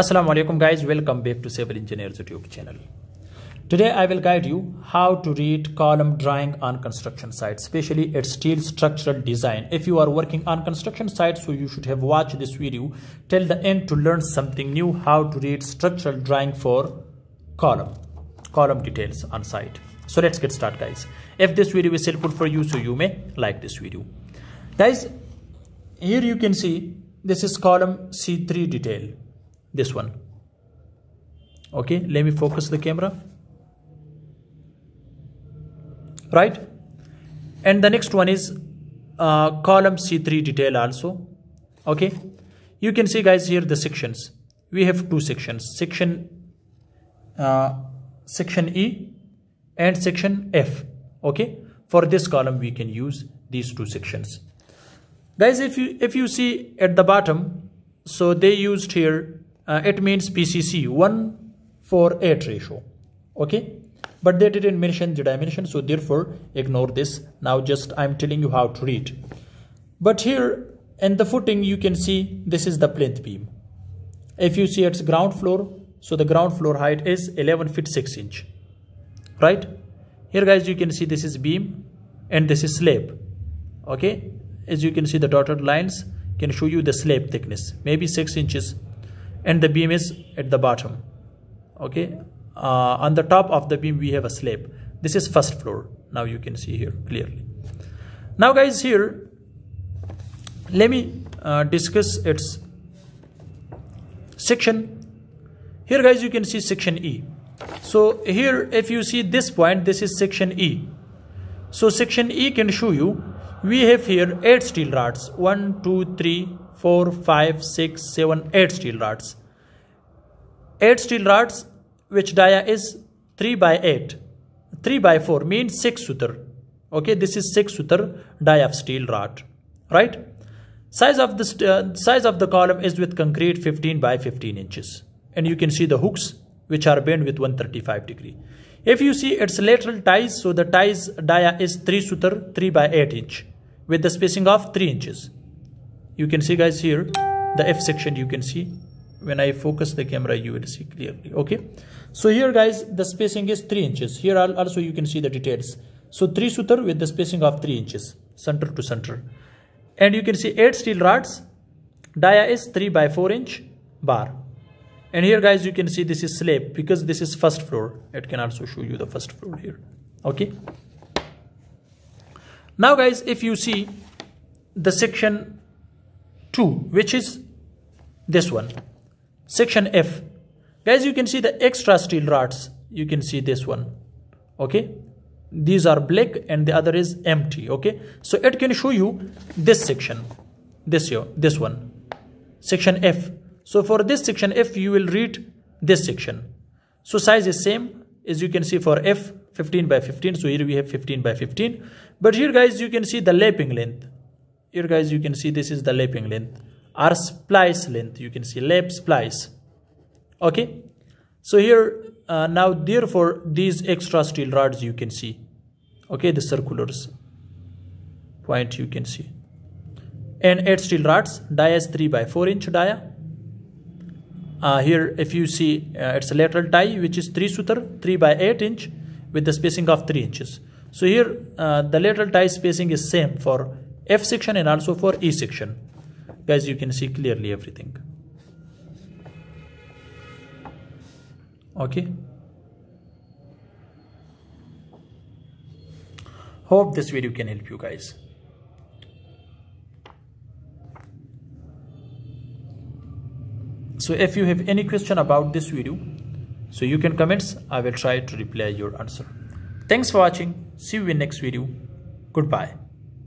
Assalamu alaikum guys welcome back to Civil Engineers YouTube channel. Today I will guide you how to read column drawing on construction sites especially at steel structural design. If you are working on construction sites so you should have watched this video till the end to learn something new how to read structural drawing for column column details on site. So let's get started guys. If this video is helpful for you so you may like this video. Guys here you can see this is column C3 detail this one okay let me focus the camera right and the next one is uh, column c3 detail also okay you can see guys here the sections we have two sections section uh, section e and section f okay for this column we can use these two sections guys if you if you see at the bottom so they used here uh, it means PCC 1 for 8 ratio okay but they didn't mention the dimension so therefore ignore this now just I'm telling you how to read but here in the footing you can see this is the plinth beam if you see its ground floor so the ground floor height is 11 feet 6 inch right here guys you can see this is beam and this is slab okay as you can see the dotted lines can show you the slab thickness maybe 6 inches and the beam is at the bottom okay uh, on the top of the beam we have a slab this is first floor now you can see here clearly now guys here let me uh, discuss its section here guys you can see section E so here if you see this point this is section E so section E can show you we have here 8 steel rods One, two, three. Four, five, six, seven, eight steel rods 8 steel rods which dia is 3 by 8 3 by 4 means 6 sutar okay this is 6 sutar dia of steel rod right size of this uh, size of the column is with concrete 15 by 15 inches and you can see the hooks which are bent with 135 degree if you see its lateral ties so the ties dia is 3 sutar 3 by 8 inch with the spacing of 3 inches you can see guys here the f section you can see when i focus the camera you will see clearly okay so here guys the spacing is 3 inches here also you can see the details so 3 sutar with the spacing of 3 inches center to center and you can see 8 steel rods dia is 3 by 4 inch bar and here guys you can see this is slab because this is first floor it can also show you the first floor here okay now guys if you see the section 2 which is this one section F guys you can see the extra steel rods you can see this one okay these are black and the other is empty okay so it can show you this section this here this one section F so for this section F you will read this section so size is same as you can see for F 15 by 15 so here we have 15 by 15 but here guys you can see the lapping length here guys you can see this is the lapping length Our splice length you can see lap splice okay so here uh, now therefore these extra steel rods you can see okay the circulars point you can see and 8 steel rods dia is 3 by 4 inch dia uh, here if you see uh, it's a lateral tie which is 3 sutar 3 by 8 inch with the spacing of 3 inches so here uh, the lateral tie spacing is same for F section and also for E section. Guys, you can see clearly everything. Okay. Hope this video can help you guys. So if you have any question about this video, so you can comments, I will try to reply your answer. Thanks for watching. See you in next video. Goodbye.